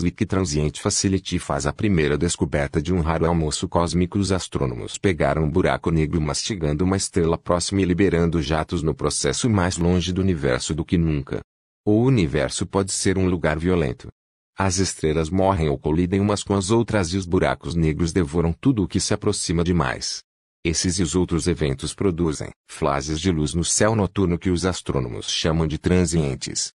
Zwick Transient Facility faz a primeira descoberta de um raro almoço cósmico. Os astrônomos pegaram um buraco negro mastigando uma estrela próxima e liberando jatos no processo mais longe do universo do que nunca. O universo pode ser um lugar violento. As estrelas morrem ou colidem umas com as outras e os buracos negros devoram tudo o que se aproxima demais. Esses e os outros eventos produzem flashes de luz no céu noturno que os astrônomos chamam de transientes.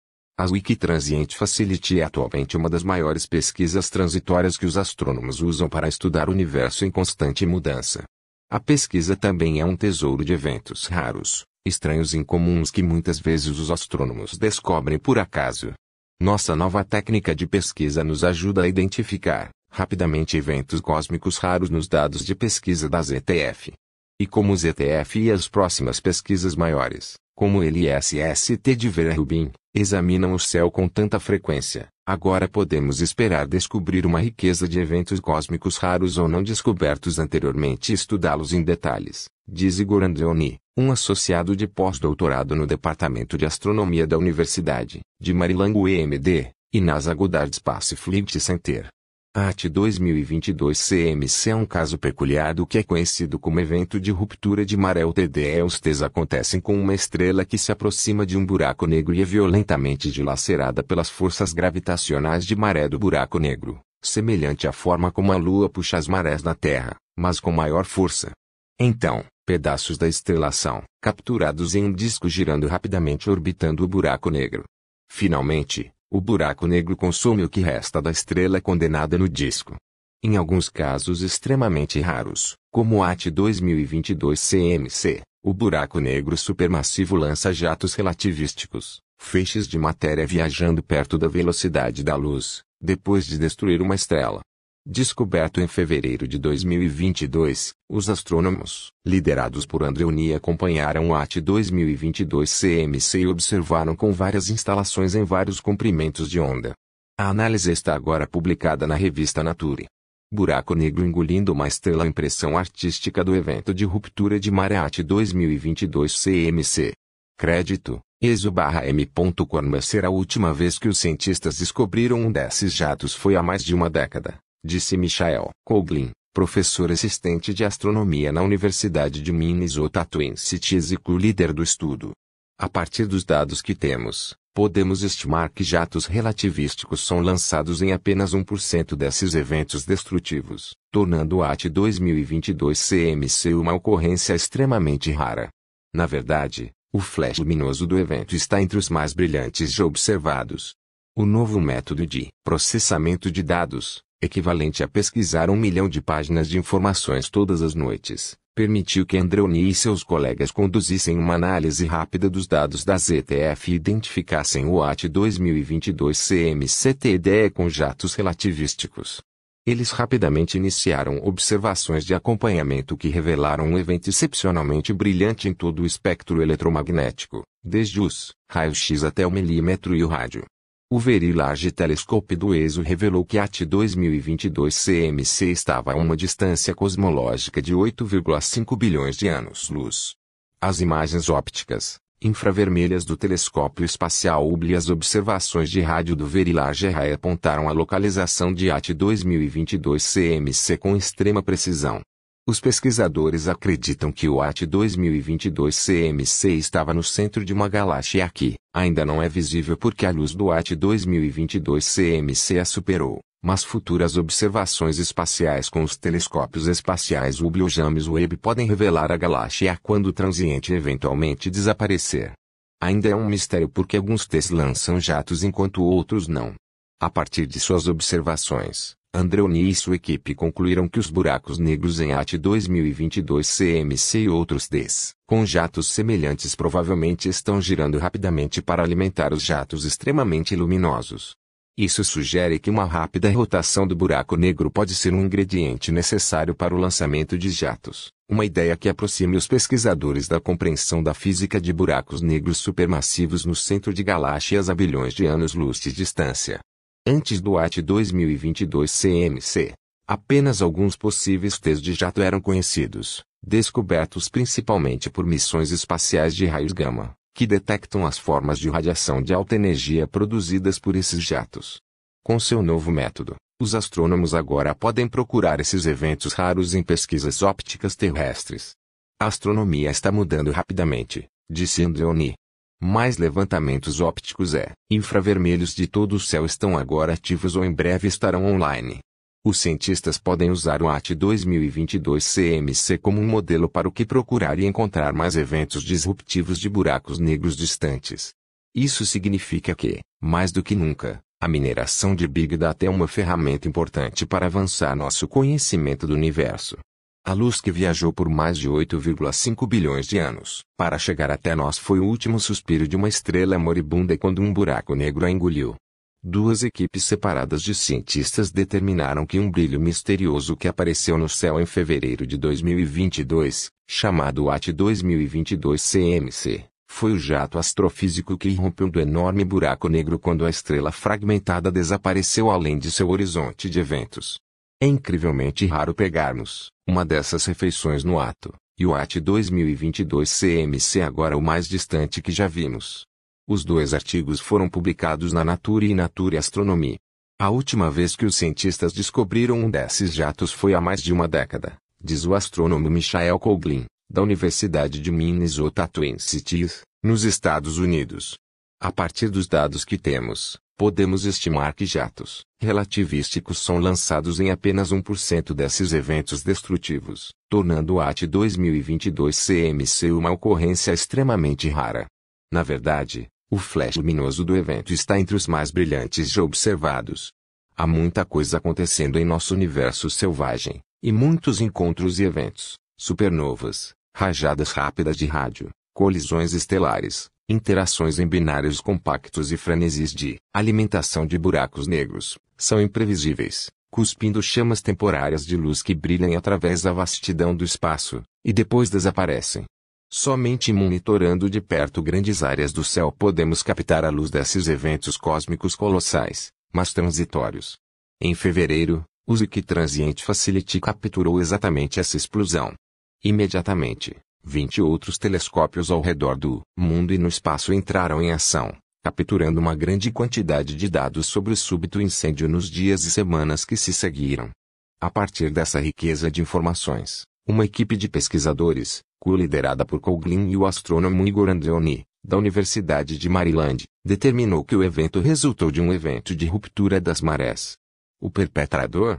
A Wikitransient Facility é atualmente uma das maiores pesquisas transitórias que os astrônomos usam para estudar o universo em constante mudança. A pesquisa também é um tesouro de eventos raros, estranhos e incomuns que muitas vezes os astrônomos descobrem por acaso. Nossa nova técnica de pesquisa nos ajuda a identificar, rapidamente, eventos cósmicos raros nos dados de pesquisa da ZTF. E como os ETF e as próximas pesquisas maiores, como ele SST de Vera Rubin, examinam o céu com tanta frequência, agora podemos esperar descobrir uma riqueza de eventos cósmicos raros ou não descobertos anteriormente e estudá-los em detalhes, diz Igor Andreoni, um associado de pós-doutorado no Departamento de Astronomia da Universidade de Maryland UEMD e NASA Goddard Space Flight Center. AT 2022 CMC é um caso peculiar do que é conhecido como evento de ruptura de maré. O TDE os T's acontecem com uma estrela que se aproxima de um buraco negro e é violentamente dilacerada pelas forças gravitacionais de maré do buraco negro, semelhante à forma como a Lua puxa as marés na Terra, mas com maior força. Então, pedaços da estrelação, capturados em um disco girando rapidamente orbitando o buraco negro. Finalmente, o buraco negro consome o que resta da estrela condenada no disco. Em alguns casos extremamente raros, como o AT 2022 CMC, o buraco negro supermassivo lança jatos relativísticos, feixes de matéria viajando perto da velocidade da luz, depois de destruir uma estrela. Descoberto em fevereiro de 2022, os astrônomos, liderados por Andreoni, acompanharam o AT 2022 CMC e observaram com várias instalações em vários comprimentos de onda. A análise está agora publicada na revista Nature. Buraco Negro engolindo uma estrela impressão artística do evento de ruptura de maré AT 2022 CMC. Crédito, eso mquando será a última vez que os cientistas descobriram um desses jatos foi há mais de uma década disse Michael Koglin, professor assistente de astronomia na Universidade de Minnesota Twin Cities e co-líder do estudo. A partir dos dados que temos, podemos estimar que jatos relativísticos são lançados em apenas 1% desses eventos destrutivos, tornando o AT 2022 CMC uma ocorrência extremamente rara. Na verdade, o flash luminoso do evento está entre os mais brilhantes já observados. O novo método de processamento de dados, equivalente a pesquisar um milhão de páginas de informações todas as noites, permitiu que Androni e seus colegas conduzissem uma análise rápida dos dados da ZTF e identificassem o AT 2022 CMCTDE com jatos relativísticos. Eles rapidamente iniciaram observações de acompanhamento que revelaram um evento excepcionalmente brilhante em todo o espectro eletromagnético, desde os raios-x até o milímetro e o rádio. O Very Large Telescope do ESO revelou que AT 2022 CMC estava a uma distância cosmológica de 8,5 bilhões de anos-luz. As imagens ópticas, infravermelhas do telescópio espacial UBL e as observações de rádio do Large RAE apontaram a localização de AT 2022 CMC com extrema precisão. Os pesquisadores acreditam que o AT 2022 CMC estava no centro de uma galáxia que ainda não é visível porque a luz do AT 2022 CMC a superou, mas futuras observações espaciais com os telescópios espaciais Hubble ou James Webb podem revelar a galáxia quando o transiente eventualmente desaparecer. Ainda é um mistério porque alguns Teslas lançam jatos enquanto outros não. A partir de suas observações, Andreoni e sua equipe concluíram que os buracos negros em AT 2022 CMC e outros Ds, com jatos semelhantes provavelmente estão girando rapidamente para alimentar os jatos extremamente luminosos. Isso sugere que uma rápida rotação do buraco negro pode ser um ingrediente necessário para o lançamento de jatos, uma ideia que aproxime os pesquisadores da compreensão da física de buracos negros supermassivos no centro de galáxias a bilhões de anos-luz de distância. Antes do AT 2022 CMC, apenas alguns possíveis Ts de jato eram conhecidos, descobertos principalmente por missões espaciais de raios gama, que detectam as formas de radiação de alta energia produzidas por esses jatos. Com seu novo método, os astrônomos agora podem procurar esses eventos raros em pesquisas ópticas terrestres. A astronomia está mudando rapidamente, disse Andreoni, mais levantamentos ópticos e é, infravermelhos de todo o céu estão agora ativos ou em breve estarão online. Os cientistas podem usar o AT 2022 CMC como um modelo para o que procurar e encontrar mais eventos disruptivos de buracos negros distantes. Isso significa que, mais do que nunca, a mineração de Big Data é uma ferramenta importante para avançar nosso conhecimento do universo. A luz que viajou por mais de 8,5 bilhões de anos para chegar até nós foi o último suspiro de uma estrela moribunda quando um buraco negro a engoliu. Duas equipes separadas de cientistas determinaram que um brilho misterioso que apareceu no céu em fevereiro de 2022, chamado AT 2022 CMC, foi o jato astrofísico que irrompeu do enorme buraco negro quando a estrela fragmentada desapareceu além de seu horizonte de eventos. É incrivelmente raro pegarmos uma dessas refeições no ato, e o AT 2022 CMC agora o mais distante que já vimos. Os dois artigos foram publicados na Nature e Nature Astronomy. A última vez que os cientistas descobriram um desses jatos foi há mais de uma década, diz o astrônomo Michael Koglin, da Universidade de Minnesota Twin Cities, nos Estados Unidos. A partir dos dados que temos, Podemos estimar que jatos relativísticos são lançados em apenas 1% desses eventos destrutivos, tornando o AT 2022 CMC uma ocorrência extremamente rara. Na verdade, o flash luminoso do evento está entre os mais brilhantes já observados. Há muita coisa acontecendo em nosso universo selvagem, e muitos encontros e eventos, supernovas, rajadas rápidas de rádio, colisões estelares, Interações em binários compactos e frenesis de alimentação de buracos negros são imprevisíveis, cuspindo chamas temporárias de luz que brilham através da vastidão do espaço e depois desaparecem. Somente monitorando de perto grandes áreas do céu podemos captar a luz desses eventos cósmicos colossais, mas transitórios. Em fevereiro, o Zik Transient Facility capturou exatamente essa explosão. Imediatamente, Vinte outros telescópios ao redor do mundo e no espaço entraram em ação, capturando uma grande quantidade de dados sobre o súbito incêndio nos dias e semanas que se seguiram. A partir dessa riqueza de informações, uma equipe de pesquisadores, co-liderada por Coughlin e o astrônomo Igor Andreoni, da Universidade de Maryland, determinou que o evento resultou de um evento de ruptura das marés. O perpetrador?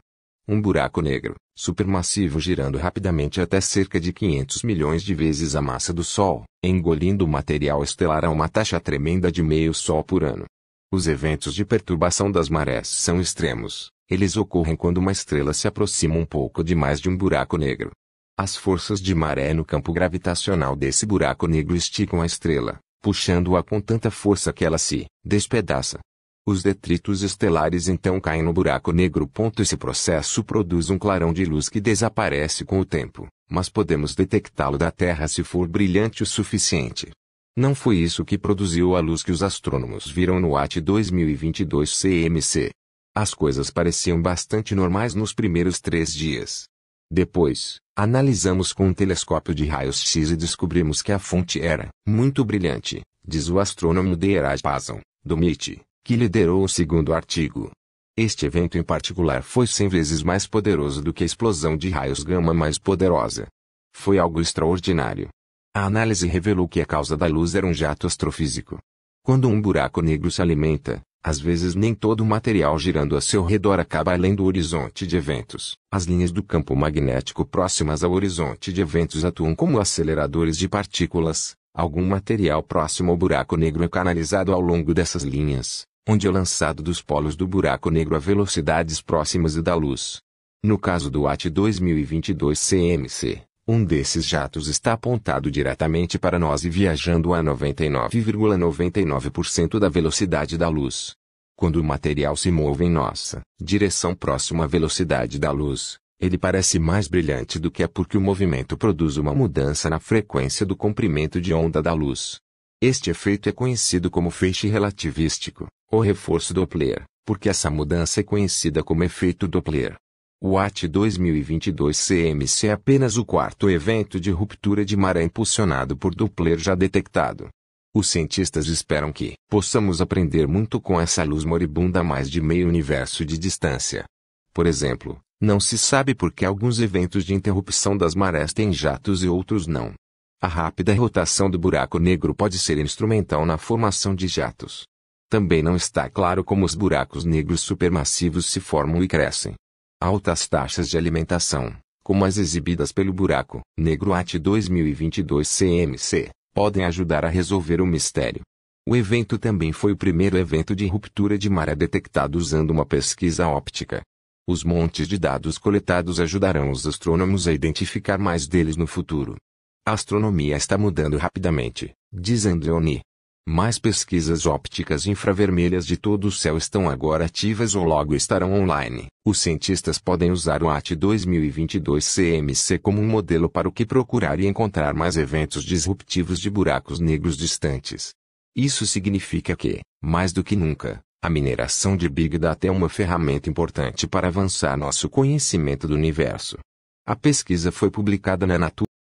Um buraco negro supermassivo girando rapidamente até cerca de 500 milhões de vezes a massa do Sol, engolindo o material estelar a uma taxa tremenda de meio Sol por ano. Os eventos de perturbação das marés são extremos, eles ocorrem quando uma estrela se aproxima um pouco demais de um buraco negro. As forças de maré no campo gravitacional desse buraco negro esticam a estrela, puxando-a com tanta força que ela se despedaça. Os detritos estelares então caem no buraco negro. Esse processo produz um clarão de luz que desaparece com o tempo, mas podemos detectá-lo da Terra se for brilhante o suficiente. Não foi isso que produziu a luz que os astrônomos viram no AT 2022 CMC. As coisas pareciam bastante normais nos primeiros três dias. Depois, analisamos com um telescópio de raios-x e descobrimos que a fonte era muito brilhante, diz o astrônomo Deiraj Pazam, do MIT que liderou o segundo artigo. Este evento em particular foi 100 vezes mais poderoso do que a explosão de raios gama mais poderosa. Foi algo extraordinário. A análise revelou que a causa da luz era um jato astrofísico. Quando um buraco negro se alimenta, às vezes nem todo o material girando a seu redor acaba além do horizonte de eventos. As linhas do campo magnético próximas ao horizonte de eventos atuam como aceleradores de partículas. Algum material próximo ao buraco negro é canalizado ao longo dessas linhas, onde é lançado dos polos do buraco negro a velocidades próximas da luz. No caso do AT 2022 CMC, um desses jatos está apontado diretamente para nós e viajando a 99,99% ,99 da velocidade da luz. Quando o material se move em nossa direção próxima à velocidade da luz, ele parece mais brilhante do que é porque o movimento produz uma mudança na frequência do comprimento de onda da luz. Este efeito é conhecido como feixe relativístico o reforço Doppler, porque essa mudança é conhecida como efeito Doppler. O AT 2022 CMC é apenas o quarto evento de ruptura de maré impulsionado por Doppler já detectado. Os cientistas esperam que possamos aprender muito com essa luz moribunda a mais de meio universo de distância. Por exemplo, não se sabe por que alguns eventos de interrupção das marés têm jatos e outros não. A rápida rotação do buraco negro pode ser instrumental na formação de jatos. Também não está claro como os buracos negros supermassivos se formam e crescem. Altas taxas de alimentação, como as exibidas pelo buraco negro AT 2022 CMC, podem ajudar a resolver o mistério. O evento também foi o primeiro evento de ruptura de maré detectado usando uma pesquisa óptica. Os montes de dados coletados ajudarão os astrônomos a identificar mais deles no futuro. A astronomia está mudando rapidamente, diz Andreoni, mais pesquisas ópticas infravermelhas de todo o céu estão agora ativas ou logo estarão online. Os cientistas podem usar o AT 2022 CMC como um modelo para o que procurar e encontrar mais eventos disruptivos de buracos negros distantes. Isso significa que, mais do que nunca, a mineração de Big Data é uma ferramenta importante para avançar nosso conhecimento do universo. A pesquisa foi publicada na Nature.